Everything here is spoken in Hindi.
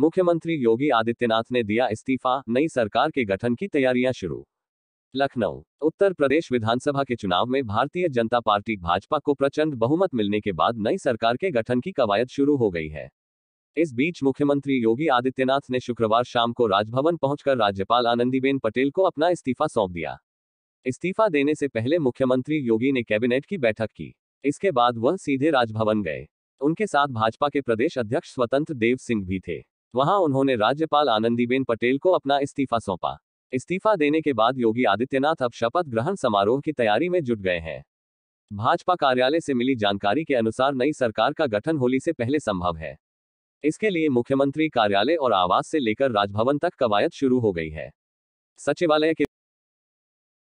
मुख्यमंत्री योगी आदित्यनाथ ने दिया इस्तीफा नई सरकार के गठन की तैयारियां शुरू लखनऊ उत्तर प्रदेश विधानसभा के चुनाव में भारतीय जनता पार्टी भाजपा को प्रचंड बहुमत मिलने के बाद नई सरकार के गठन की कवायद शुरू हो गई है इस बीच मुख्यमंत्री योगी आदित्यनाथ ने शुक्रवार शाम को राजभवन पहुंचकर राज्यपाल आनंदीबेन पटेल को अपना इस्तीफा सौंप दिया इस्तीफा देने से पहले मुख्यमंत्री योगी ने कैबिनेट की बैठक की इसके बाद वह सीधे राजभवन गए उनके साथ भाजपा के प्रदेश अध्यक्ष स्वतंत्र देव सिंह भी थे वहां उन्होंने राज्यपाल आनंदीबेन पटेल को अपना इस्तीफा सौंपा इस्तीफा देने के बाद योगी आदित्यनाथ अब शपथ ग्रहण समारोह की तैयारी में जुट गए हैं भाजपा कार्यालय से मिली जानकारी के अनुसार नई सरकार का गठन होली से पहले संभव है इसके लिए मुख्यमंत्री कार्यालय और आवास से लेकर राजभवन तक कवायद शुरू हो गई है सचिवालय के